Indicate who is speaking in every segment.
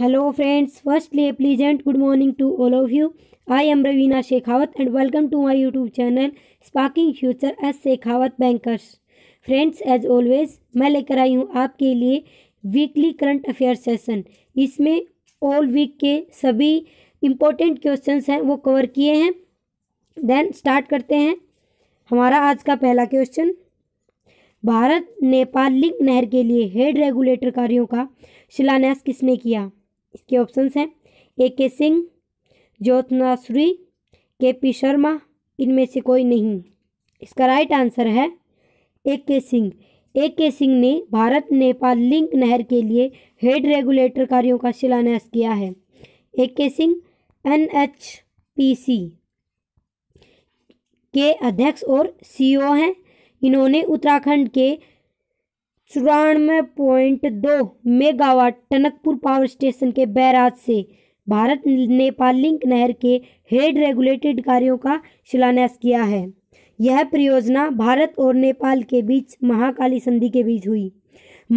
Speaker 1: hello friends first ले pleasant good morning to all of you I am Raveena Shekhawat and welcome to my YouTube channel sparking future S Shekhawat bankers friends as always मैं लेकर आई हूँ आपके लिए weekly current affair session इसमें all week के सभी इम्पोर्टेंट क्वेश्चन हैं वो कवर किए हैं देन स्टार्ट करते हैं हमारा आज का पहला क्वेश्चन भारत नेपाल लिंक नहर के लिए हेड रेगुलेटर कार्यों का शिलान्यास किसने किया इसके ऑप्शन हैं ए के सिंह ज्योतनाश्री के पी शर्मा इनमें से कोई नहीं इसका राइट आंसर है A K Singh A K Singh ने भारत नेपाल लिंक नहर के लिए हेड रेगुलेटर कार्यों का शिलान्यास किया है A K Singh N H P C के अध्यक्ष और सीईओ e हैं इन्होंने उत्तराखंड के चौरानवे पॉइंट दो मेगावाट टनकपुर पावर स्टेशन के बैराज से भारत नेपाल लिंक नहर के हेड रेगुलेटेड कार्यों का शिलान्यास किया है यह परियोजना भारत और नेपाल के बीच महाकाली संधि के बीच हुई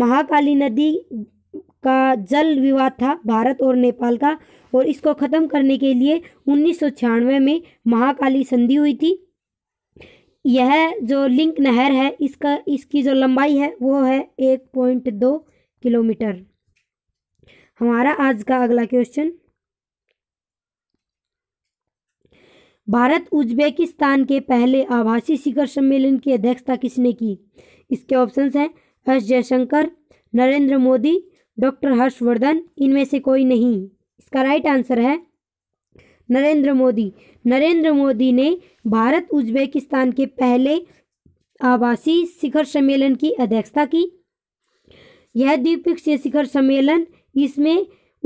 Speaker 1: महाकाली नदी का जल विवाद था भारत और नेपाल का और इसको ख़त्म करने के लिए उन्नीस में महाकाली संधि हुई थी यह जो लिंक नहर है इसका इसकी जो लंबाई है वो है एक पॉइंट दो किलोमीटर हमारा आज का अगला क्वेश्चन भारत उज्बेकिस्तान के पहले आभासी शिखर सम्मेलन की अध्यक्षता किसने की इसके ऑप्शंस हैं एस जयशंकर नरेंद्र मोदी डॉक्टर हर्षवर्धन इनमें से कोई नहीं इसका राइट आंसर है नरेंद्र मोदी नरेंद्र मोदी ने भारत उज्बेकिस्तान के पहले आवासीय शिखर सम्मेलन की अध्यक्षता की यह द्विपक्षीय शिखर सम्मेलन इसमें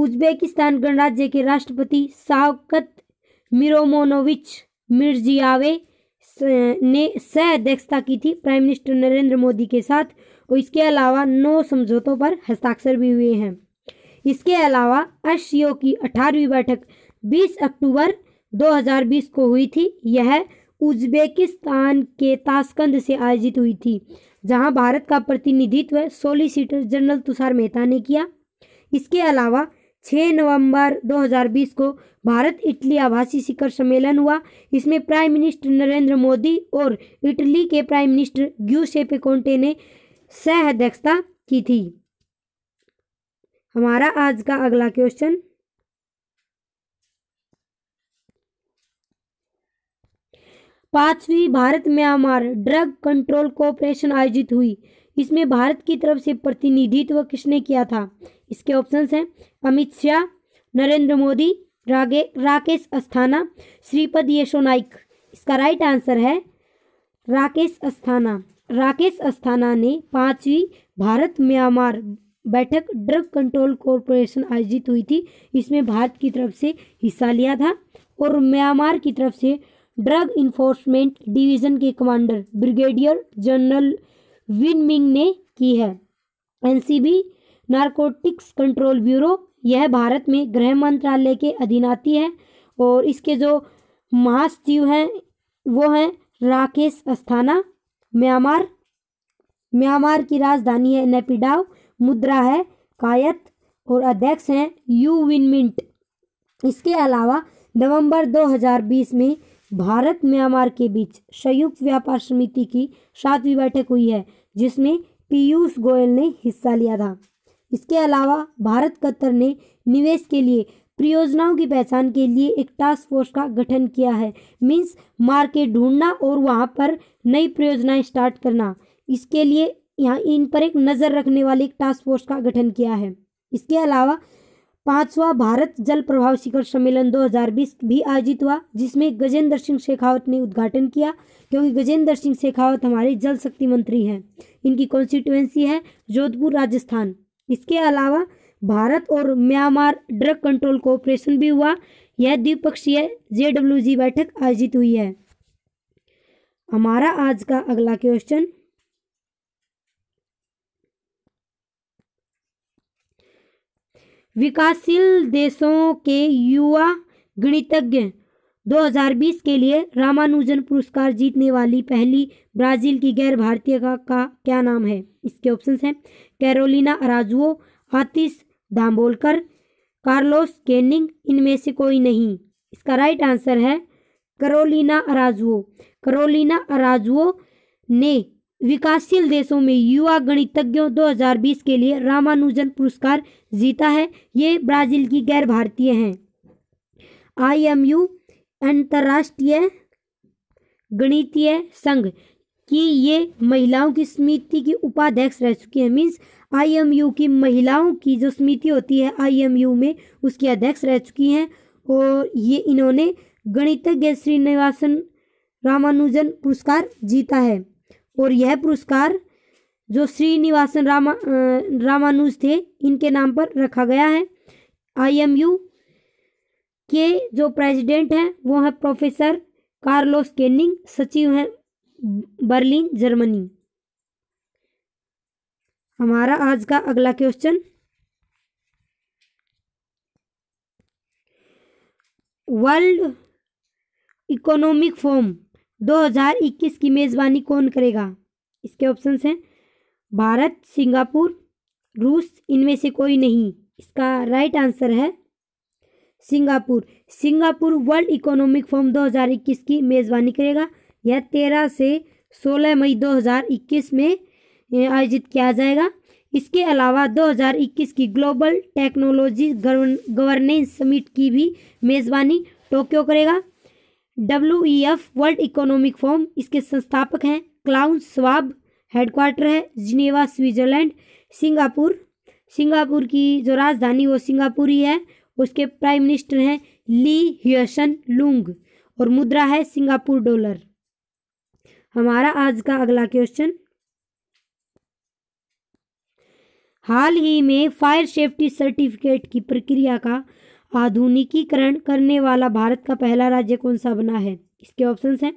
Speaker 1: उज्बेकिस्तान गणराज्य के राष्ट्रपति शावकत मिरोमोनोविच मिर्जियावे ने सह अध्यक्षता की थी प्राइम मिनिस्टर नरेंद्र मोदी के साथ और इसके अलावा नौ समझौतों पर हस्ताक्षर भी हुए हैं इसके अलावा एस की अठारहवीं बैठक 20 अक्टूबर 2020 को हुई थी यह उज्बेकिस्तान के ताशकंद से आयोजित हुई थी जहां भारत का प्रतिनिधित्व सोलिसिटर जनरल तुषार मेहता ने किया इसके अलावा 6 नवंबर 2020 को भारत इटली आभासी शिखर सम्मेलन हुआ इसमें प्राइम मिनिस्टर नरेंद्र मोदी और इटली के प्राइम मिनिस्टर ग्यूसेपे कोंटे ने सह अध्यक्षता की थी हमारा आज का अगला क्वेश्चन पांचवी Bharat Myanmar drug control cooperation आयोजित हुई इसमें भारत की तरफ से प्रतिनिधित्व किसने किया था इसके ऑप्शंस हैं अमित शाह नरेंद्र मोदी रागे राकेश अस्थाना श्रीपद यशो नाइक इसका राइट आंसर है राकेश अस्थाना राकेश अस्थाना ने पांचवी भारत म्यांमार बैठक ड्रग कंट्रोल कॉरपोरेशन आयोजित हुई थी इसमें भारत की तरफ से हिस्सा लिया था और म्यांमार की तरफ से ड्रग इन्फोर्समेंट डिवीज़न के commander brigadier general Win Ming ने की है एनसीबी नारकोटिक्स कंट्रोल ब्यूरो यह भारत में गृह मंत्रालय के अधीन आती है और इसके जो महासचिव हैं वो हैं राकेश अस्थाना म्यांमार म्यांमार की राजधानी है नेपिडाव मुद्रा है कायत और अध्यक्ष हैं यू विनमिंट इसके अलावा नवंबर 2020 में भारत म्यांमार के बीच संयुक्त व्यापार समिति की सातवीं बैठक हुई है जिसमें पीयूष गोयल ने हिस्सा लिया था इसके अलावा भारत कतर ने निवेश के लिए परियोजनाओं की पहचान के लिए एक टास्क फोर्स का गठन किया है मीन्स मार्केट ढूंढना और वहाँ पर नई परियोजनाएं स्टार्ट करना इसके लिए यहाँ इन पर एक नज़र रखने वाली एक टास्क फोर्स का गठन किया है इसके अलावा पांचवा भारत जल प्रभाव शिखर सम्मेलन 2020 भी आयोजित हुआ जिसमें गजेंद्र सिंह शेखावत ने उद्घाटन किया क्योंकि गजेंद्र सिंह शेखावत हमारे जल शक्ति मंत्री हैं इनकी कॉन्स्टिट्युएंसी है जोधपुर राजस्थान इसके अलावा भारत और म्यांमार ड्रग कंट्रोल कोऑपरेशन भी हुआ यह द्विपक्षीय जे बैठक आयोजित हुई है हमारा आज का अगला क्वेश्चन विकासशील देशों के युवा गणितज्ञ 2020 के लिए रामानुजन पुरस्कार जीतने वाली पहली ब्राजील की गैर भारतीय का, का क्या नाम है इसके ऑप्शन हैं Carolina Araujo Atish Dabholkar Carlos Kenning इनमें से कोई नहीं इसका राइट आंसर है करोलिना अराजुओ करोलिना अराजुओ ने विकासशील देशों में युवा गणितज्ञों 2020 के लिए रामानुजन पुरस्कार जीता है ये ब्राजील की गैर भारतीय हैं आई एम यू अंतर्राष्ट्रीय गणितीय संघ की ये महिलाओं की समिति की उपाध्यक्ष रह चुकी है मीन्स आई एम यू की महिलाओं की जो समिति होती है आई एम यू में उसकी अध्यक्ष रह चुकी हैं और ये इन्होंने गणितज्ञ श्रीनिवासन रामानुजन पुरस्कार जीता है और यह पुरस्कार जो श्रीनिवासन रामा रामानुज थे इनके नाम पर रखा गया है आईएमयू के जो प्रेसिडेंट हैं वो हैं प्रोफेसर कार्लोस केनिंग सचिव हैं बर्लिन जर्मनी हमारा आज का अगला क्वेश्चन वर्ल्ड इकोनॉमिक फोम 2021 की मेज़बानी कौन करेगा इसके ऑप्शन हैं भारत सिंगापुर रूस इनमें से कोई नहीं इसका राइट आंसर है Singapore Singapore World Economic Forum 2021 की मेज़बानी करेगा यह तेरह से सोलह मई 2021 में आयोजित किया जाएगा इसके अलावा 2021 की ग्लोबल टेक्नोलॉजी गवर्नेंस समिट की भी मेज़बानी टोक्यो करेगा W E F World Economic Forum इसके संस्थापक हैं क्लाउन स्वाब हेडक्वार्टर है जिनेवा स्विट्जरलैंड सिंगापुर सिंगापुर की जो राजधानी वो सिंगापुर ही है उसके प्राइम मिनिस्टर हैं ली हियसन लुंग और मुद्रा है सिंगापुर डॉलर हमारा आज का अगला क्वेश्चन हाल ही में फायर सेफ्टी सर्टिफिकेट की प्रक्रिया का आधुनिकीकरण करने वाला भारत का पहला राज्य कौन सा बना है इसके ऑप्शन हैं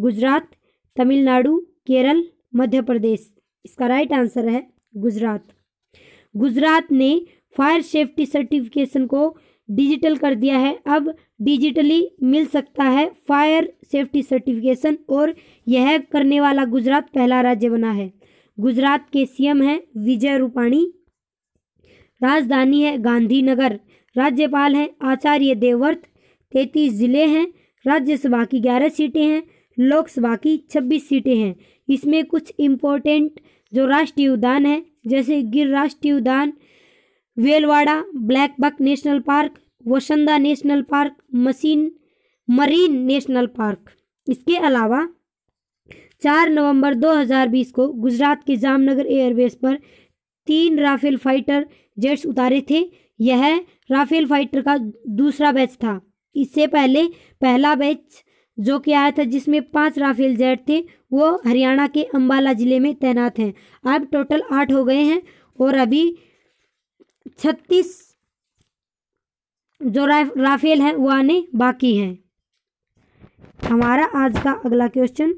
Speaker 1: गुजरात तमिलनाडु केरल मध्य प्रदेश इसका राइट आंसर है गुजरात गुजरात ने फायर सेफ्टी सर्टिफिकेशन को डिजिटल कर दिया है अब डिजिटली मिल सकता है फायर सेफ्टी सर्टिफिकेशन और यह करने वाला गुजरात पहला राज्य बना है गुजरात के सीएम हैं विजय रूपाणी राजधानी है गांधीनगर राज्यपाल हैं आचार्य देवव्रत तैतीस जिले हैं राज्यसभा की ग्यारह सीटें हैं लोकसभा की छब्बीस सीटें हैं इसमें कुछ इम्पोर्टेंट जो राष्ट्रीय उद्यान है जैसे गिर राष्ट्रीय उद्यान Velavadar blackbuck national park वसंदा नेशनल पार्क मसीन मरीन नेशनल पार्क इसके अलावा चार नवंबर 2020 को गुजरात के जामनगर एयरबेस पर तीन राफेल फाइटर जेट्स उतारे थे यह राफेल फाइटर का दूसरा बैच था इससे पहले पहला बैच जो कि आया था जिसमें पांच राफेल जेट थे वो हरियाणा के अंबाला ज़िले में तैनात हैं अब टोटल आठ हो गए हैं और अभी छत्तीस जो राफेल हैं वो आने बाकी हैं हमारा आज का अगला क्वेश्चन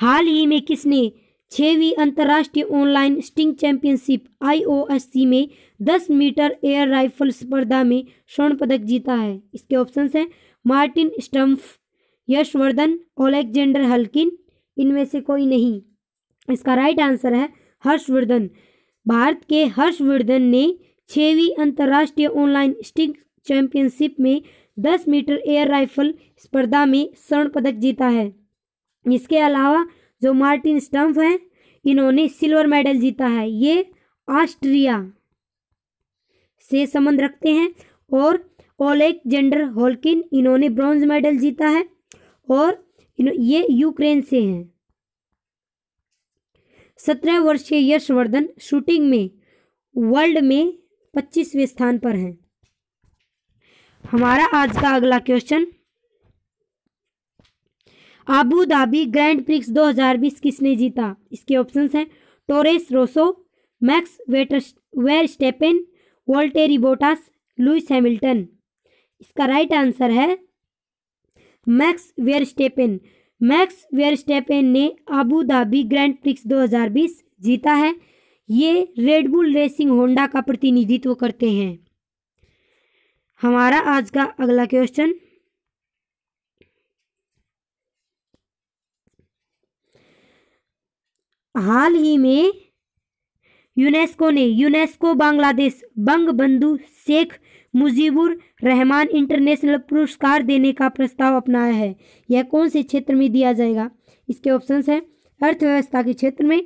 Speaker 1: हाल ही में किसने छवीं अंतर्राष्ट्रीय ऑनलाइन स्टिंग चैंपियनशिप आईओएससी में 10 मीटर एयर राइफल स्पर्धा में स्वर्ण पदक जीता है इसके ऑप्शंस हैं मार्टिन स्टम्फ यशवर्धन ओलेक्जेंडर हल्किन इनमें से कोई नहीं इसका राइट आंसर है हर्षवर्धन भारत के हर्षवर्धन ने छवीं अंतर्राष्ट्रीय ऑनलाइन स्टिंग चैंपियनशिप में 10 मीटर एयर राइफल स्पर्धा में स्वर्ण पदक जीता है इसके अलावा जो मार्टिन स्टम्फ हैं इन्होंने सिल्वर मेडल जीता है ये ऑस्ट्रिया से संबंध रखते हैं और ओलेक्जेंडर होल्किन इन्होंने ब्रॉन्ज मेडल जीता है और ये यूक्रेन से हैं सत्रह वर्षीय यशवर्धन शूटिंग में वर्ल्ड में पच्चीसवें स्थान पर हैं हमारा आज का अगला question Abu Dhabi Grand Prix 2020 किसने जीता इसके ऑप्शंस हैं Toro Rosso Max Verstappen Valtteri Bottas Lewis Hamilton इसका राइट आंसर है Max Verstappen Max Verstappen ने आबू धाबी ग्रैंड प्रिक्स 2020 जीता है ये रेडबुल रेसिंग होंडा का प्रतिनिधित्व करते हैं हमारा आज का अगला क्वेश्चन हाल ही में यूनेस्को ने यूनेस्को बांग्लादेश बंग बंधु शेख मुजीबुर रहमान इंटरनेशनल पुरस्कार देने का प्रस्ताव अपनाया है यह कौन से क्षेत्र में दिया जाएगा इसके ऑप्शन हैं अर्थव्यवस्था के क्षेत्र में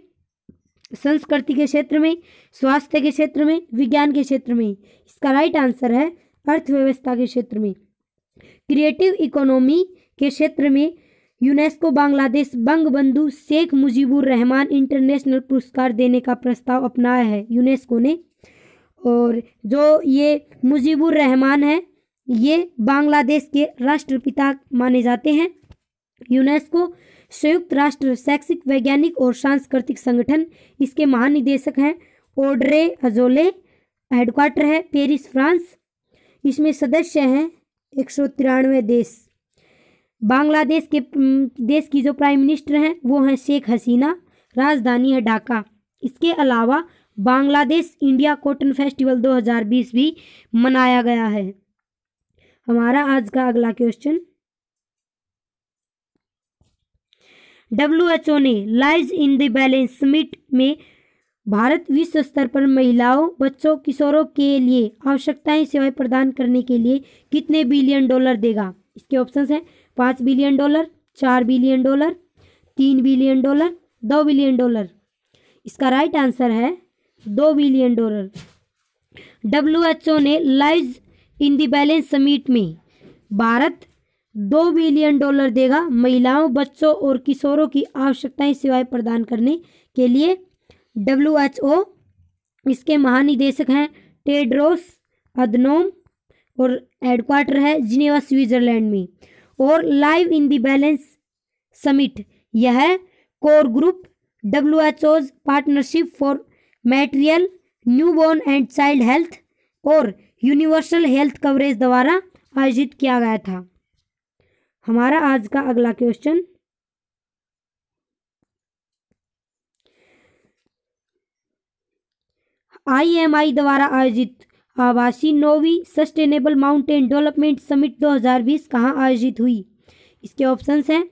Speaker 1: संस्कृति के क्षेत्र में स्वास्थ्य के क्षेत्र में विज्ञान के क्षेत्र में इसका राइट आंसर है अर्थव्यवस्था के क्षेत्र में क्रिएटिव इकोनॉमी के क्षेत्र में यूनेस्को बांग्लादेश बंगबंधु शेख मुजीबुर रहमान इंटरनेशनल पुरस्कार देने का प्रस्ताव अपनाया है यूनेस्को ने और जो ये मुजीबुर रहमान है ये बांग्लादेश के राष्ट्रपिता माने जाते हैं यूनेस्को संयुक्त राष्ट्र शैक्षिक वैज्ञानिक और सांस्कृतिक संगठन इसके महानिदेशक हैं ओड्रे अजोले हेडक्वार्टर है पेरिस फ्रांस इसमें सदस्य हैं एक सौ तिरानवे देश बांग्लादेश के देश की जो प्राइम मिनिस्टर हैं वो हैं शेख हसीना राजधानी है ढाका इसके अलावा बांग्लादेश इंडिया कॉटन फेस्टिवल 2020 भी मनाया गया है हमारा आज का अगला क्वेश्चन डब्ल्यू एच ओ ने lives in the balance summit में भारत विश्व स्तर पर महिलाओं बच्चों किशोरों के लिए आवश्यकताएं सेवाएं प्रदान करने के लिए कितने बिलियन डॉलर देगा इसके ऑप्शंस हैं पाँच बिलियन डॉलर चार बिलियन डॉलर तीन बिलियन डॉलर दो बिलियन डॉलर इसका राइट आंसर है दो billion dollar W H O ने lives in the balance summit में भारत दो बिलियन डॉलर देगा महिलाओं बच्चों और किशोरों की आवश्यकताएं सेवाएं प्रदान करने के लिए डब्ल्यू एच ओ इसके महानिदेशक हैं टेड्रोस अदनोम और हेडक्वार्टर है जिनेवा स्विट्जरलैंड में और lives in the balance summit यह core group W H O's partnership for new newborn and child health और यूनिवर्सल हेल्थ कवरेज द्वारा आयोजित किया गया था हमारा आज का अगला क्वेश्चन आईएमआई द्वारा आयोजित आवासीय नौवीं सस्टेनेबल माउंटेन डेवलपमेंट समिट 2020 कहाँ आयोजित हुई इसके ऑप्शंस हैं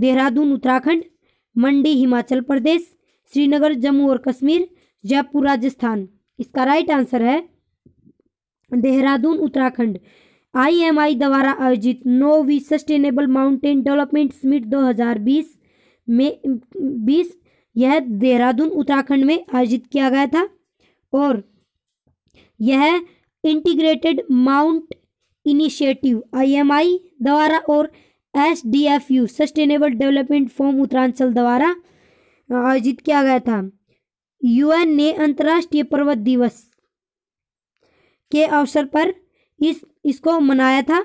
Speaker 1: देहरादून उत्तराखंड मंडी हिमाचल प्रदेश श्रीनगर जम्मू और कश्मीर जयपुर राजस्थान इसका राइट आंसर है देहरादून उत्तराखंड आईएमआई द्वारा आयोजित नौवीं सस्टेनेबल माउंटेन डेवलपमेंट समिट 2020 में 20 यह देहरादून उत्तराखंड में आयोजित किया गया था और यह इंटीग्रेटेड माउंट इनिशिएटिव आईएमआई द्वारा और S D F U sustainable development forum Uttaranchal द्वारा आयोजित किया गया था यूएन ने अंतर्राष्ट्रीय पर्वत दिवस के अवसर पर इस इसको मनाया था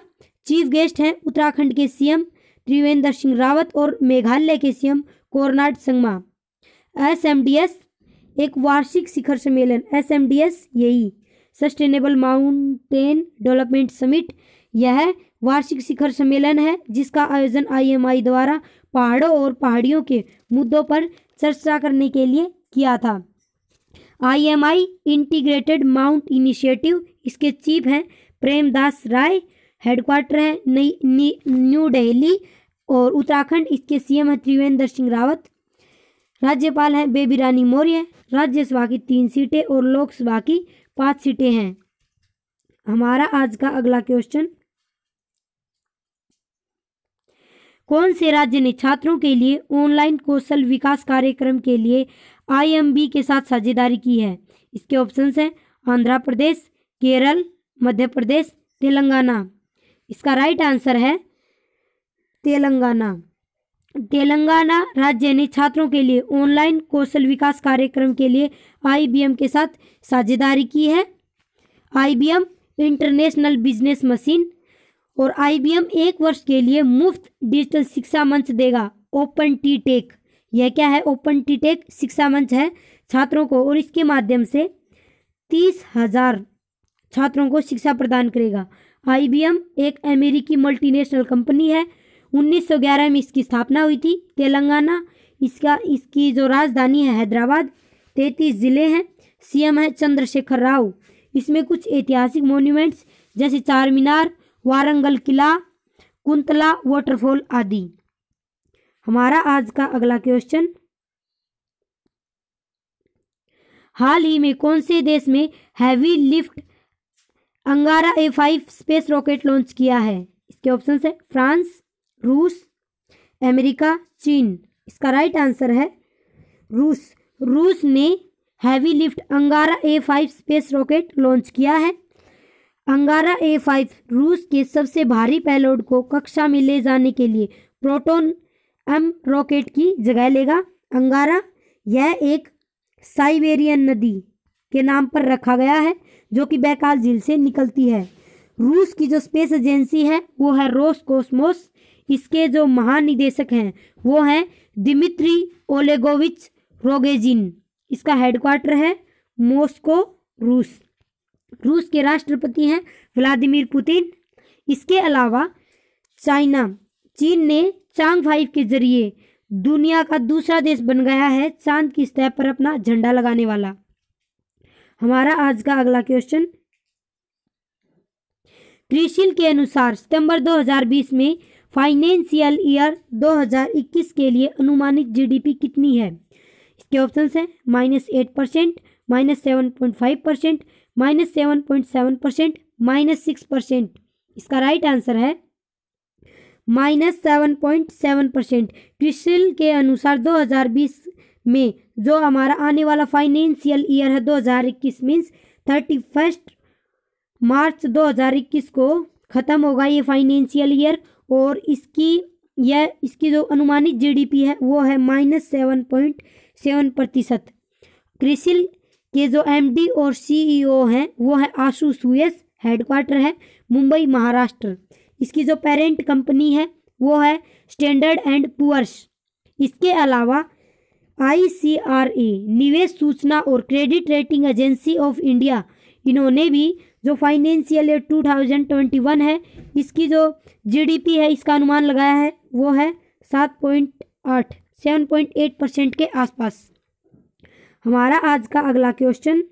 Speaker 1: चीफ गेस्ट हैं उत्तराखंड के सीएम त्रिवेंद्र सिंह रावत और मेघालय के CM Conrad Sangma S M D S एक वार्षिक शिखर सम्मेलन एस एम डी एस यही सस्टेनेबल माउंटेन डेवलपमेंट समिट यह वार्षिक शिखर सम्मेलन है जिसका आयोजन आईएमआई द्वारा पहाड़ों और पहाड़ियों के मुद्दों पर चर्चा करने के लिए किया था आईएमआई इंटीग्रेटेड माउंट इनिशिएटिव इसके चीफ हैं प्रेमदास राय हेडक्वार्टर है नई न्यू दिल्ली और उत्तराखंड इसके सीएम है त्रिवेंद्र सिंह रावत राज्यपाल हैं बेबी रानी मौर्य राज्यसभा की तीन सीटें और लोकसभा की पाँच सीटें हैं हमारा आज का अगला क्वेश्चन कौन से राज्य ने छात्रों के लिए ऑनलाइन कौशल विकास कार्यक्रम के लिए आईएमबी के साथ साझेदारी की है इसके ऑप्शंस हैं आंध्र प्रदेश केरल मध्य प्रदेश तेलंगाना इसका राइट आंसर है तेलंगाना तेलंगाना राज्य ने छात्रों के लिए ऑनलाइन कौशल विकास कार्यक्रम के लिए आईबीएम के साथ साझेदारी की है आईबीएम इंटरनेशनल बिजनेस मशीन और आईबीएम एक वर्ष के लिए मुफ्त डिजिटल शिक्षा मंच देगा ओपन टी टेक यह क्या है ओपन टी टेक शिक्षा मंच है छात्रों को और इसके माध्यम से तीस हजार छात्रों को शिक्षा प्रदान करेगा आई एक अमेरिकी मल्टीनेशनल कंपनी है 1911 में इसकी स्थापना हुई थी तेलंगाना इसका इसकी जो राजधानी है हैदराबाद तैतीस ज़िले हैं सीएम है चंद्रशेखर राव इसमें कुछ ऐतिहासिक मोन्यूमेंट्स जैसे चार मीनार वारंगल किला कुंतला वाटरफॉल आदि हमारा आज का अगला क्वेश्चन हाल ही में कौन से देश में heavy lift Angara A five space rocket launch किया है इसके ऑप्शन है फ्रांस रूस अमेरिका चीन इसका राइट आंसर है रूस रूस ने heavy lift Angara A five space rocket launch किया है अंगारा ए फाइव रूस के सबसे भारी पैलोड को कक्षा में ले जाने के लिए प्रोटोन एम रॉकेट की जगह लेगा अंगारा यह एक साइबेरियन नदी के नाम पर रखा गया है जो कि बैकाल झील से निकलती है रूस की जो स्पेस एजेंसी है वो है रोस कोसमोस इसके जो महानिदेशक हैं वो हैं दिमित्री ओलेगोविच रोगेजिन इसका हेडक्वार्टर है मोस्को रूस रूस के राष्ट्रपति हैं व्लादिमीर पुतिन इसके अलावा चाइना चीन ने चांग फाइव के जरिए दुनिया का दूसरा देश बन गया है चांद की सतह पर अपना झंडा लगाने वाला हमारा आज का अगला क्वेश्चन क्रिशिल के अनुसार सितंबर 2020 में फाइनेंशियल ईयर 2021 के लिए अनुमानित जीडीपी कितनी है इसके ऑप्शन हैं minus eight percent minus seven point five percent minus seven point seven percent minus six percent इसका राइट आंसर है minus seven point seven percent CRISIL के अनुसार 2020 में जो हमारा आने वाला फाइनेंशियल ईयर है 2021 मींस थर्टी फर्स्ट मार्च दो को ख़त्म होगा ये फाइनेंशियल ईयर और इसकी यह इसकी जो अनुमानित जीडीपी है वो है माइनस सेवन पॉइंट सेवन प्रतिशत क्रिसिल के जो एमडी और सीईओ e हैं वो है आशु सुयस हेडक्वार्टर है मुंबई महाराष्ट्र इसकी जो पेरेंट कंपनी है वो है स्टैंडर्ड एंड पुअर्स इसके अलावा आईसीआरए e, निवेश सूचना और credit rating agency of India इन्होंने भी जो फाइनेंशियल ईयर 2021 है इसकी जो जीडीपी है इसका अनुमान लगाया है वो है सात पॉइंट आठ सेवन पॉइंट एट परसेंट के आसपास हमारा आज का अगला क्वेश्चन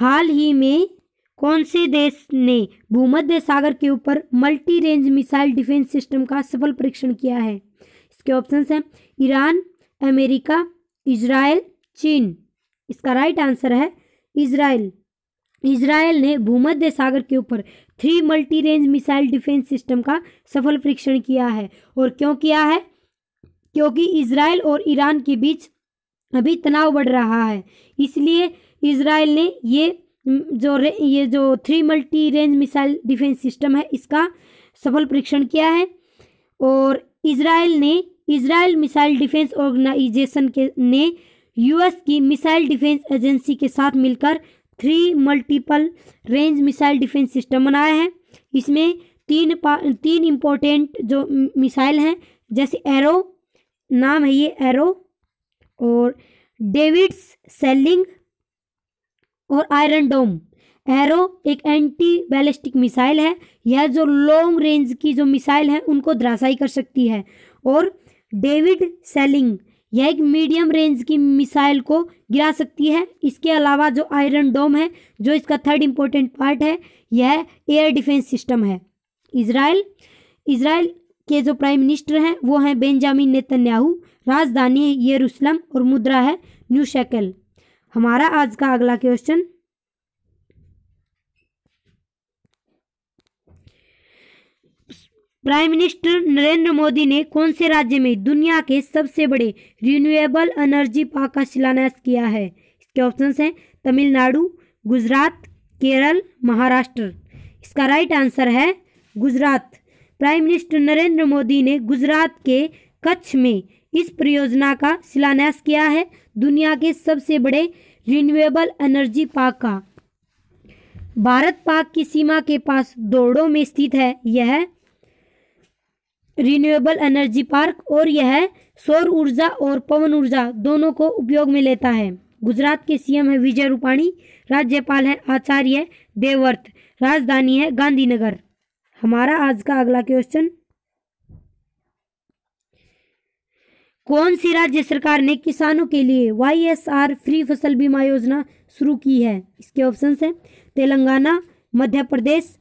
Speaker 1: हाल ही में कौन से देश ने भूमध्य सागर के ऊपर multi range missile defence system का सफल परीक्षण किया है इसके ऑप्शंस हैं ईरान अमेरिका इजराइल चीन इसका राइट आंसर है इसराइल इसराइल ने भूमध्य सागर के ऊपर three multi range missile defence system का सफल परीक्षण किया है और क्यों किया है क्योंकि इसराइल और ईरान के बीच अभी तनाव बढ़ रहा है इसलिए इसराइल ने ये जो ये जो three multi range missile defence system है इसका सफल परीक्षण किया है और इसराइल ने इसराइल मिसाइल डिफेंस ऑर्गेनाइजेशन के ने यूएस की मिसाइल डिफेंस एजेंसी के साथ मिलकर three multiple range missile defence system बनाया है इसमें तीन तीन इम्पोर्टेंट जो मिसाइल हैं जैसे एरो नाम है ये एरो और डेविड्स सेलिंग और आयरन डोम एरो एक एंटी बैलिस्टिक मिसाइल है यह जो लॉन्ग रेंज की जो मिसाइल है उनको धराशाई कर सकती है और डेविड सेलिंग यह एक मीडियम रेंज की मिसाइल को गिरा सकती है इसके अलावा जो आयरन डोम है जो इसका थर्ड इम्पोर्टेंट पार्ट है यह एयर डिफेंस सिस्टम है इसराइल इसराइल के जो प्राइम मिनिस्टर हैं वो हैं बेंजामिन नेतन्याहू राजधानी है यरूशलम और मुद्रा है न्यू शैकल हमारा आज का अगला question prime minister Narendra Modi ने कौन से राज्य में दुनिया के सबसे बड़े रिन्यूएबल एनर्जी पार्क का शिलान्यास किया है इसके ऑप्शन हैं तमिलनाडु गुजरात केरल महाराष्ट्र इसका राइट आंसर है गुजरात प्राइम मिनिस्टर नरेंद्र मोदी ने गुजरात के कच्छ में इस परियोजना का शिलान्यास किया है दुनिया के सबसे बड़े रिन्यूएबल एनर्जी पार्क का भारत पाक की सीमा के पास दौड़ों में स्थित है यह रिन्यूएबल एनर्जी पार्क और यह सौर ऊर्जा और पवन ऊर्जा दोनों को उपयोग में लेता है गुजरात के सीएम है विजय रूपाणी राज्यपाल है आचार्य देवव्रत राजधानी है गांधीनगर हमारा आज का अगला क्वेश्चन कौन सी राज्य सरकार ने किसानों के लिए वाईएसआर फ्री फसल बीमा योजना शुरू की है इसके ऑप्शन हैं तेलंगाना मध्य प्रदेश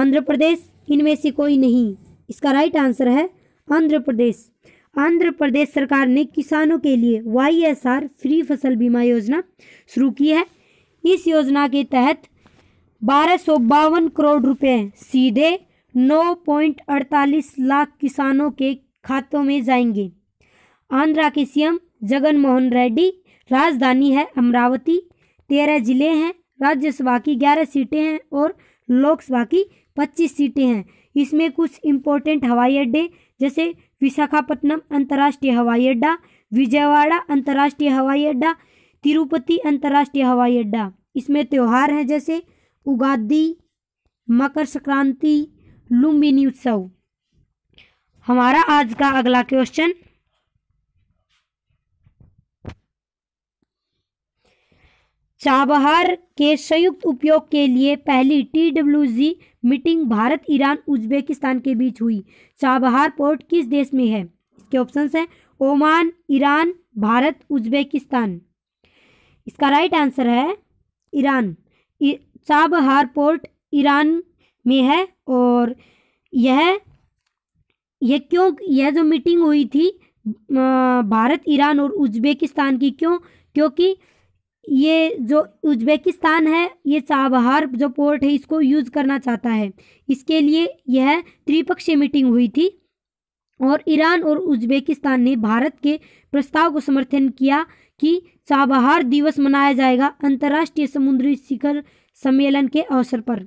Speaker 1: आंध्र प्रदेश इनमें से कोई नहीं इसका राइट आंसर है आंध्र प्रदेश आंध्र प्रदेश सरकार ने किसानों के लिए वाई फ्री फसल बीमा योजना शुरू की है इस योजना के तहत बारह करोड़ रुपए सीधे 9.48 लाख किसानों के खातों में जाएंगे आंध्रा के सीएम जगन मोहन रेड्डी राजधानी है अमरावती तेरह जिले हैं राज्यसभा की ग्यारह सीटें हैं और लोकसभा की पच्चीस सीटें हैं इसमें कुछ इम्पोर्टेंट हवाई अड्डे जैसे विशाखापट्टनम अंतर्राष्ट्रीय हवाई अड्डा विजयवाड़ा अंतर्राष्ट्रीय हवाई अड्डा तिरुपति अंतर्राष्ट्रीय हवाई अड्डा इसमें त्यौहार हैं जैसे उगादी मकर संक्रांति लुम्बिनी उत्सव हमारा आज का अगला क्वेश्चन चाबहार के संयुक्त उपयोग के लिए पहली T W G meeting Bharat Iran Uzbekistan के बीच हुई चाबहार पोर्ट किस देश में है इसके ऑप्शन हैं ओमान ईरान भारत उज्बेकिस्तान इसका राइट आंसर है ईरान चाबहार पोर्ट ईरान में है और यह यह क्यों यह जो मीटिंग हुई थी भारत ईरान और उज्बेकिस्तान की क्यों क्योंकि ये जो उज्बेकिस्तान है ये चाबहार जो पोर्ट है इसको यूज़ करना चाहता है इसके लिए यह त्रिपक्षीय मीटिंग हुई थी और ईरान और उज्बेकिस्तान ने भारत के प्रस्ताव को समर्थन किया कि चाबहार दिवस मनाया जाएगा अंतर्राष्ट्रीय समुद्री शिखर सम्मेलन के अवसर पर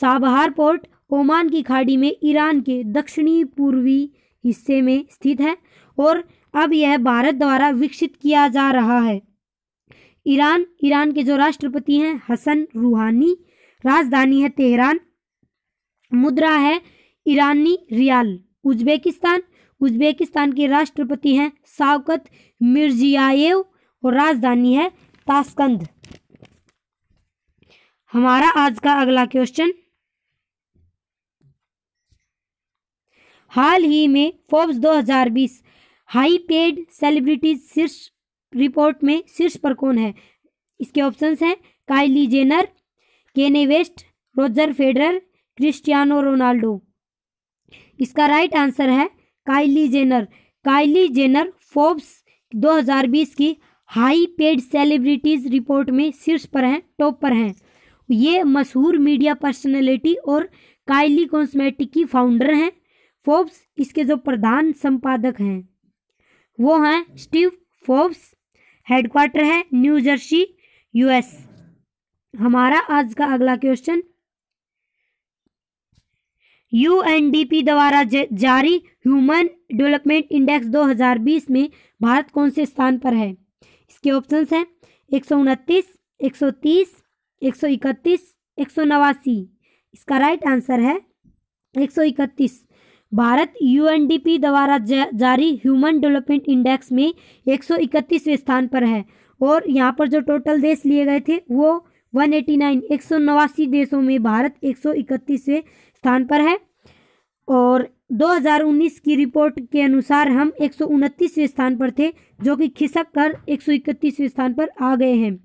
Speaker 1: चाबहार पोर्ट ओमान की खाड़ी में ईरान के दक्षिणी पूर्वी हिस्से में स्थित है और अब यह भारत द्वारा विकसित किया जा रहा है ईरान ईरान के जो राष्ट्रपति हैं हसन रूहानी राजधानी है तेहरान मुद्रा है ईरानी रियाल उज्बेकिस्तान उज्बेकिस्तान के राष्ट्रपति हैं सावकत मिर्जियाएव और राजधानी है ताशकंद हमारा आज का अगला क्वेश्चन हाल ही में फोर्ब्स 2020 हाई पेड सेलिब्रिटीज शीर्ष रिपोर्ट में शीर्ष पर कौन है इसके ऑप्शंस हैं Kylie Jenner Kanye West Roger Federer Cristiano Ronaldo इसका राइट आंसर है Kylie Jenner Kylie Jenner Forbes 2020 की हाई पेड सेलिब्रिटीज़ रिपोर्ट में शीर्ष पर हैं टॉप पर हैं ये मशहूर मीडिया पर्सनैलिटी और काइली कॉस्मेटिक की फाउंडर हैं फोर्ब्स इसके जो प्रधान संपादक हैं वो हैं स्टीव फोर्ब्स हेडक्वार्टर है न्यू जर्सी यूएस हमारा आज का अगला क्वेश्चन यूएनडीपी द्वारा जारी ह्यूमन डेवलपमेंट इंडेक्स 2020 में भारत कौन से स्थान पर है इसके ऑप्शंस हैं एक सौ उनतीस एक सौ तीस एक सौ इकतीस एक सौ नवासी इसका राइट आंसर है एक सौ इकतीस भारत यूएनडीपी द्वारा जारी ह्यूमन डेवलपमेंट इंडेक्स में 131वें स्थान पर है और यहाँ पर जो टोटल देश लिए गए थे वो 189 189 देशों में भारत 131वें स्थान पर है और 2019 की रिपोर्ट के अनुसार हम एक स्थान पर थे जो कि खिसक कर एक स्थान पर आ गए हैं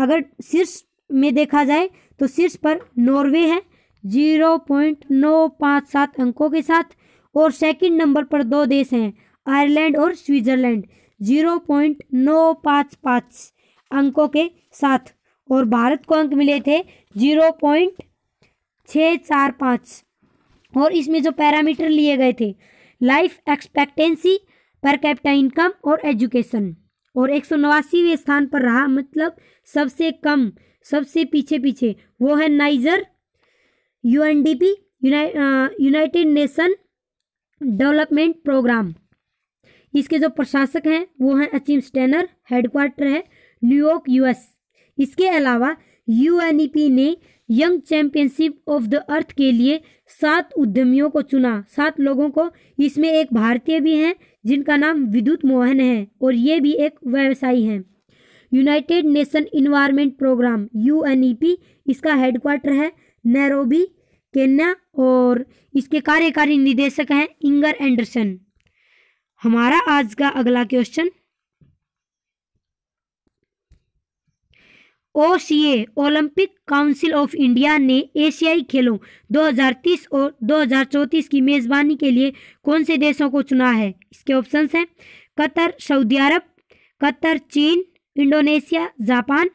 Speaker 1: अगर शीर्ष में देखा जाए तो शीर्ष पर नॉर्वे है जीरो पॉइंट नौ पाँच सात अंकों के साथ और सेकंड नंबर पर दो देश हैं आयरलैंड और स्विट्ज़रलैंड जीरो पॉइंट नौ पाँच पाँच अंकों के साथ और भारत को अंक मिले थे जीरो पॉइंट छः चार पाँच और इसमें जो पैरामीटर लिए गए थे life expectancy per capita income और एजुकेशन और एक सौ नवासीवें स्थान पर रहा मतलब सबसे कम सबसे पीछे पीछे वो है Niger UNDP United Nation Development Programme इसके जो प्रशासक हैं वो हैं अचीम स्टेनर हेडक्वार्टर है न्यूयॉर्क यूएस इसके अलावा यूएनईपी ने young championship of the earth के लिए सात उद्यमियों को चुना सात लोगों को इसमें एक भारतीय भी हैं जिनका नाम विद्युत मोहन है और ये भी एक व्यवसायी हैं United Nation Environment Programme U इसका हेडक्वार्टर है नैरोबी केन्या और इसके कार्यकारी निदेशक हैं इंगर एंडरसन हमारा आज का अगला question O C A Olympic Council of India ने एशियाई खेलों 2030 और 2034 की मेज़बानी के लिए कौन से देशों को चुना है इसके ऑप्शंस हैं कतर सऊदी अरब कतर चीन इंडोनेशिया जापान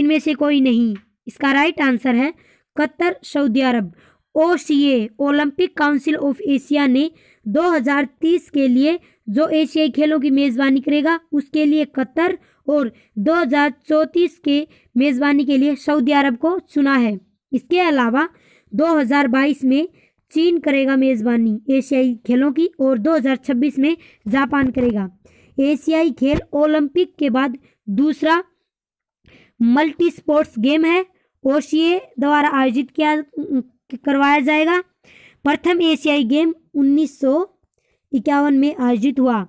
Speaker 1: इनमें से कोई नहीं इसका राइट आंसर है Qatar Saudi Arab OCA Olympic Council of Asia ने 2030 के लिए जो एशियाई खेलों की मेज़बानी करेगा उसके लिए कतर और 2034 के मेज़बानी के लिए सऊदी अरब को चुना है इसके अलावा 2022 में चीन करेगा मेज़बानी एशियाई खेलों की और 2026 में जापान करेगा एशियाई खेल ओलंपिक के बाद दूसरा मल्टी स्पोर्ट्स गेम है ओशिए द्वारा आयोजित किया करवाया जाएगा प्रथम एशियाई गेम उन्नीस इक्यावन में आयोजित हुआ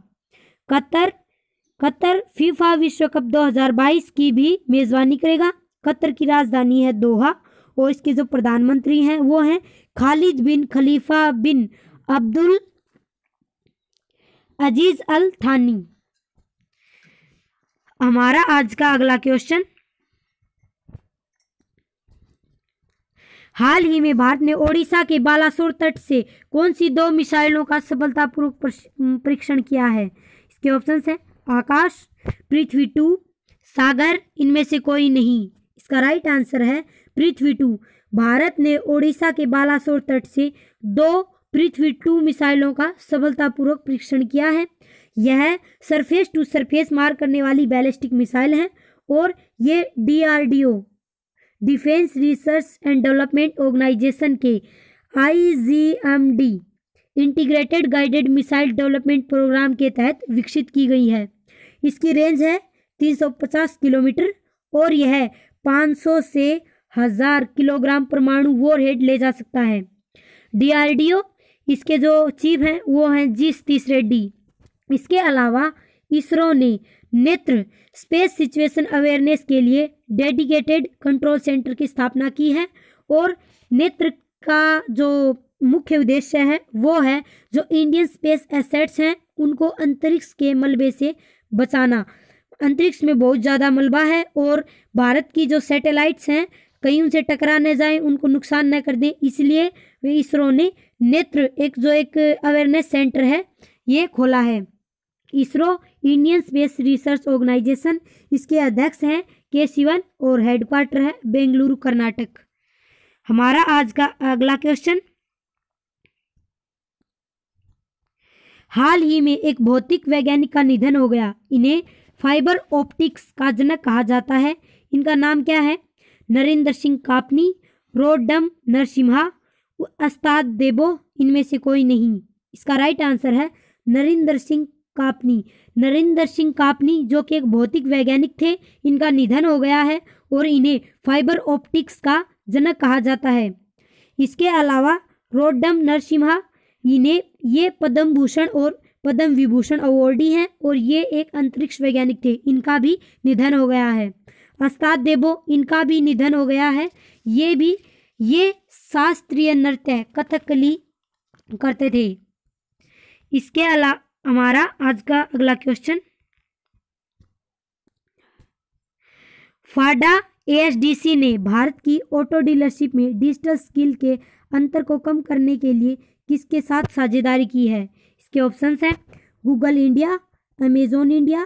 Speaker 1: कतर कतर फीफा विश्व कप 2022 की भी मेज़बानी करेगा कतर की राजधानी है दोहा और इसके जो प्रधानमंत्री हैं वो हैं खालिद बिन खलीफा बिन अब्दुल अजीज अल थानी हमारा आज का अगला क्वेश्चन हाल ही में भारत ने ओडिशा के बालासोर तट से कौन सी दो मिसाइलों का सफलतापूर्वक परीक्षण किया है इसके ऑप्शन है आकाश पृथ्वी टू सागर इनमें से कोई नहीं इसका राइट आंसर है पृथ्वी टू भारत ने ओडिशा के बालासोर तट से दो पृथ्वी टू मिसाइलों का सफलतापूर्वक परीक्षण किया है यह सरफेस टू सरफेस मार करने वाली बैलिस्टिक मिसाइल है और ये DRDO defence research and development organisation के IGMD integrated guided missile development programme के तहत विकसित की गई है इसकी रेंज है 350 किलोमीटर और यह 500 से हज़ार किलोग्राम परमाणु हेड ले जा सकता है डीआरडीओ इसके जो चीफ हैं वो हैं जी सतीश रेड्डी इसके अलावा इसरो ने नेत्र स्पेस सिचुएशन अवेयरनेस के लिए डेडिकेटेड कंट्रोल सेंटर की स्थापना की है और नेत्र का जो मुख्य उद्देश्य है वो है जो इंडियन स्पेस एसेट्स हैं उनको अंतरिक्ष के मलबे से बचाना अंतरिक्ष में बहुत ज़्यादा मलबा है और भारत की जो सैटेलाइट्स हैं कहीं उनसे टकरा न जाए उनको नुकसान न कर दें इसलिए वे इसरो ने नेत्र एक जो एक अवेयरनेस सेंटर है ये खोला है ISRO Indian space research organisation इसके अध्यक्ष हैं के शिवन और हेडक्वार्टर है बेंगलुरु कर्नाटक हमारा आज का अगला क्वेश्चन हाल ही में एक भौतिक वैज्ञानिक का निधन हो गया इन्हें फाइबर ऑप्टिक्स का जनक कहा जाता है इनका नाम क्या है नरेंद्र सिंह कापनी रोडम नरसिम्हा अस्ताद देबो इनमें से कोई नहीं इसका राइट आंसर है नरेंद्र सिंह कापनी नरेंद्र सिंह कापनी जो कि एक भौतिक वैज्ञानिक थे इनका निधन हो गया है और इन्हें फाइबर ऑप्टिक्स का जनक कहा जाता है इसके अलावा रोडम नरसिम्हा इन्हें ये पद्म भूषण और पद्म विभूषण अवार्डी हैं और ये एक अंतरिक्ष वैज्ञानिक थे इनका भी निधन हो गया है अस्ताद देबो इनका भी निधन हो गया है ये भी ये शास्त्रीय नृत्य कथकली करते थे इसके अलावा हमारा आज का अगला क्वेश्चन फाडा एएसडीसी ने भारत की ऑटो डीलरशिप में डिजिटल स्किल के अंतर को कम करने के लिए किसके साथ साझेदारी की है इसके ऑप्शंस हैं Google India Amazon India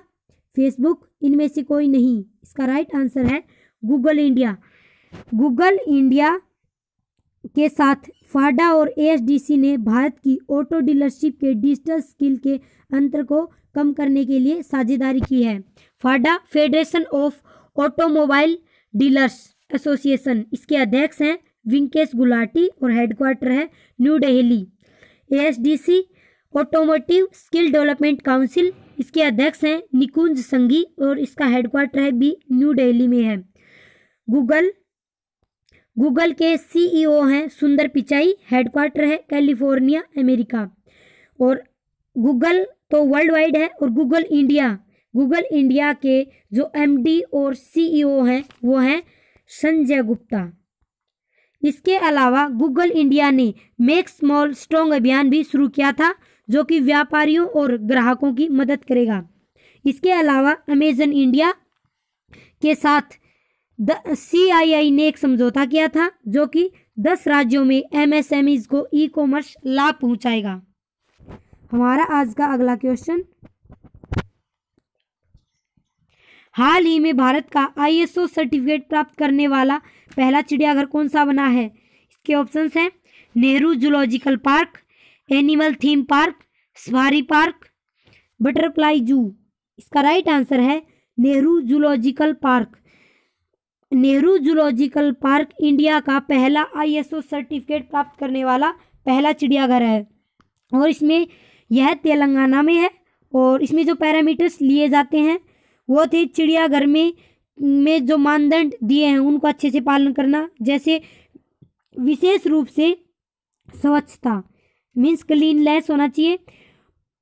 Speaker 1: Facebook इनमें से कोई नहीं इसका राइट आंसर है गूगल इंडिया गूगल इंडिया के साथ फाडा और एएसडीसी ने भारत की ऑटो डीलरशिप के डिजिटल स्किल के अंतर को कम करने के लिए साझेदारी की है FADA federation of automobile dealers association इसके अध्यक्ष हैं विंकेश गुलाटी और हेडक्वार्टर है New Delhi ASDC automotive skill development council इसके अध्यक्ष हैं निकुंज संघी और इसका हेडक्वार्टर है भी न्यू दिल्ली में है गूगल गूगल के सीईओ e हैं सुंदर पिचाई हेडक्वार्टर है कैलिफोर्निया अमेरिका और गूगल तो वर्ल्ड वाइड है और गूगल इंडिया गूगल इंडिया के जो एमडी और सीईओ e हैं वो हैं संजय गुप्ता इसके अलावा गूगल इंडिया ने मेक स्मॉल स्ट्रॉन्ग अभियान भी शुरू किया था जो कि व्यापारियों और ग्राहकों की मदद करेगा इसके अलावा अमेजन इंडिया के साथ सीआईआई ने एक समझौता किया था जो कि दस राज्यों में एमएसएमईज को ई कॉमर्स लाभ पहुंचाएगा हमारा आज का अगला क्वेश्चन हाल ही में भारत का ओ सर्टिफिकेट प्राप्त करने वाला पहला चिड़ियाघर कौन सा बना है इसके ऑप्शंस हैं Nehru zoological park animal theme park safari park butterfly zoo इसका राइट आंसर है Nehru zoological park Nehru zoological park India का पहला आईएसओ सर्टिफिकेट प्राप्त करने वाला पहला चिड़ियाघर है और इसमें यह तेलंगाना में है और इसमें जो पैरामीटर्स लिए जाते हैं वो थे चिड़ियाघर में में जो मानदंड दिए हैं उनको अच्छे से पालन करना जैसे विशेष रूप से स्वच्छता मीन्स लेस होना चाहिए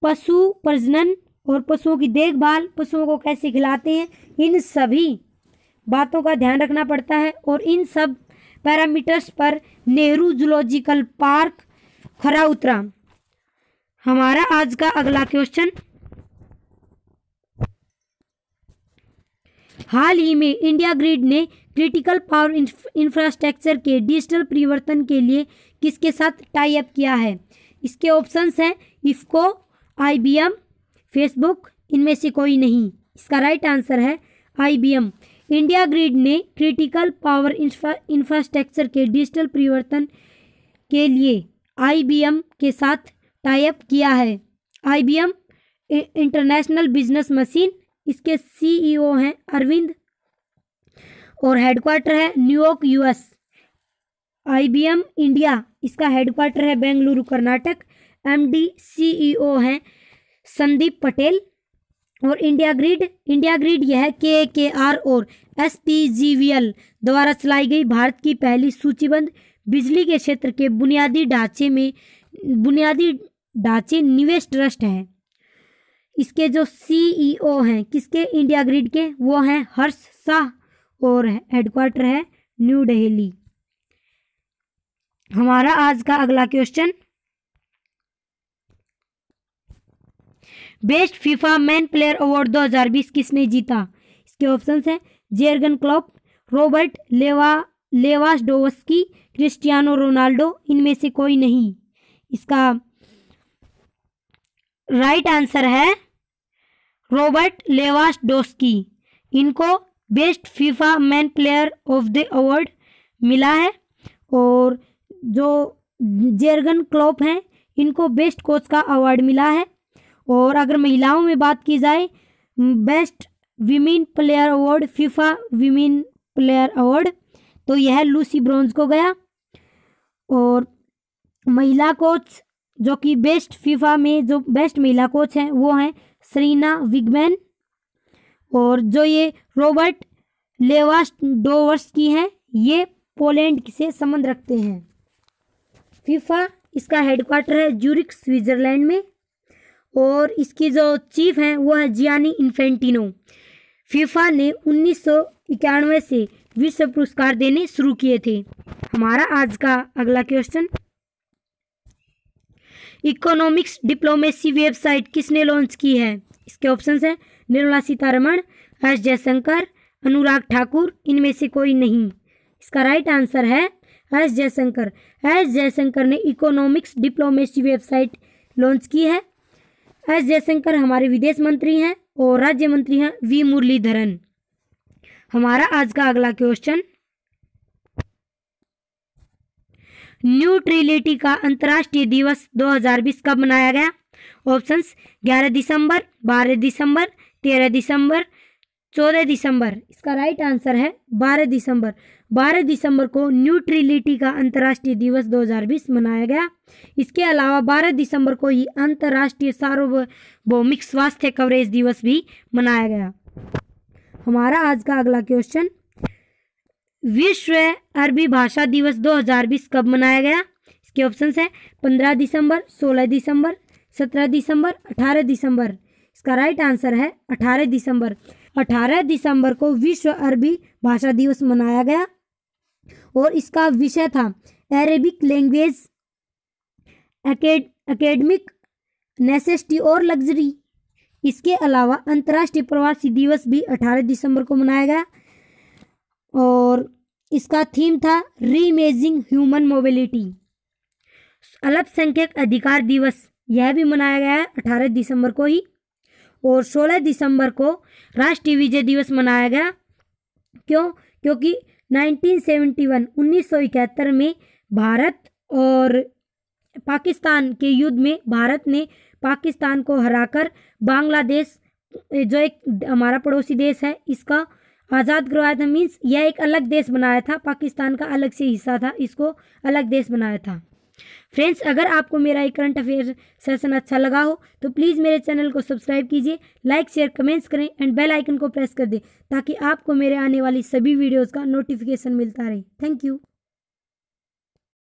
Speaker 1: पशु प्रजनन और पशुओं की देखभाल पशुओं को कैसे खिलाते हैं इन सभी बातों का ध्यान रखना पड़ता है और इन सब पैरामीटर्स पर नेहरू जूलॉजिकल पार्क खरा उतरा हमारा आज का अगला क्वेश्चन हाल ही में इंडिया ग्रिड ने क्रिटिकल पावर इंफ्रास्ट्रक्चर के डिजिटल परिवर्तन के लिए किसके साथ टाई अप किया है इसके ऑप्शंस हैं इफको आईबीएम फेसबुक इनमें से कोई नहीं इसका राइट आंसर है आईबीएम इंडिया ग्रिड ने क्रिटिकल पावर इंफ्रास्ट्रक्चर के डिजिटल परिवर्तन के लिए आईबीएम के साथ टाइप किया है आईबीएम इंटरनेशनल बिजनेस मशीन इसके सीईओ e हैं अरविंद और हेडक्वार्टर है न्यूयॉर्क यूएस आईबीएम इंडिया इसका हेडक्वार्टर है Bengaluru Karnataka MD CEO e हैं संदीप पटेल और इंडिया ग्रिड इंडिया ग्रिड यह के के आर और S P G V L द्वारा चलाई गई भारत की पहली सूचीबद्ध बिजली के क्षेत्र के बुनियादी ढांचे में बुनियादी ढांचे निवेश ट्रस्ट हैं इसके जो सीईओ e हैं किसके इंडिया ग्रिड के वो हैं हर्ष शाह और हेडक्वार्टर है न्यू दिल्ली हमारा आज का अगला question best FIFA man player award 2020 किसने जीता इसके ऑप्शन हैं जेरगन क्लॉप रॉबर्ट लेवा लेवास डोवस्की क्रिस्टियानो रोनाल्डो इनमें से कोई नहीं इसका राइट आंसर है रॉबर्ट लेवास डोस्की इनको best FIFA man player of the award मिला है और जो जेरगन क्लॉप हैं इनको बेस्ट कोच का अवार्ड मिला है और अगर महिलाओं में बात की जाए best women player award FIFA women player award तो यह लूसी ब्रॉन्ज को गया और महिला कोच जो कि बेस्ट फीफा में जो बेस्ट महिला कोच हैं वो हैं सरीना विगमैन और जो ये रॉबर्ट लेवास डोवर्स की हैं ये पोलैंड से संबंध रखते हैं फीफा इसका हेडक्वार्टर है जूरिक स्विट्जरलैंड में और इसकी जो चीफ हैं वो है जियानी इन्फेंटिनो फीफा ने उन्नीस से विश्व पुरस्कार देने शुरू किए थे हमारा आज का अगला क्वेश्चन इकोनॉमिक्स डिप्लोमेसी वेबसाइट किसने लॉन्च की है इसके ऑप्शंस हैं निर्मला सीतारमण एस जयशंकर अनुराग ठाकुर इनमें से कोई नहीं इसका राइट आंसर है एस जयशंकर एस जयशंकर ने इकोनॉमिक्स डिप्लोमेसी वेबसाइट लॉन्च की है एस जयशंकर हमारे विदेश मंत्री हैं और राज्य मंत्री हैं वी मुरलीधरन हमारा आज का अगला क्वेश्चन न्यूट्रिलिटी का अंतर्राष्ट्रीय दिवस 2020 कब मनाया गया ऑप्शंस 11 दिसंबर 12 दिसंबर 13 दिसंबर 14 दिसंबर इसका राइट आंसर है 12 दिसंबर 12 दिसंबर को न्यूट्रिलिटी का अंतर्राष्ट्रीय दिवस 2020 मनाया गया इसके अलावा 12 दिसंबर को ही अंतर्राष्ट्रीय सार्वभौमिक स्वास्थ्य कवरेज दिवस भी मनाया गया हमारा आज का अगला क्वेश्चन विश्व अरबी भाषा दिवस 2020 कब मनाया गया इसके ऑप्शन है 15 दिसंबर 16 दिसंबर 17 दिसंबर 18 दिसंबर इसका राइट आंसर है 18 दिसंबर 18 दिसंबर को विश्व अरबी भाषा दिवस मनाया गया और इसका विषय था अरेबिक लैंग्वेज एकेडमिक नेसेस्टी और लग्जरी इसके अलावा अंतर्राष्ट्रीय प्रवासी दिवस भी 18 दिसंबर को मनाया गया और इसका थीम था रीमेजिंग ह्यूमन मोबिलिटी अल्पसंख्यक अधिकार दिवस यह भी मनाया गया है अठारह दिसंबर को ही और 16 दिसंबर को राष्ट्रीय विजय दिवस मनाया गया क्यों क्योंकि 1971 1971 में भारत और पाकिस्तान के युद्ध में भारत ने पाकिस्तान को हराकर बांग्लादेश जो एक हमारा पड़ोसी देश है इसका आज़ाद करवाया था मीन्स यह एक अलग देश बनाया था पाकिस्तान का अलग से हिस्सा था इसको अलग देश बनाया था फ्रेंड्स अगर आपको मेरा ये करंट अफेयर सेशन अच्छा लगा हो तो प्लीज़ मेरे चैनल को सब्सक्राइब कीजिए लाइक शेयर कमेंट्स करें एंड बेल आइकन को प्रेस कर दें ताकि आपको मेरे आने वाली सभी वीडियोज़ का नोटिफिकेशन मिलता रहे थैंक यू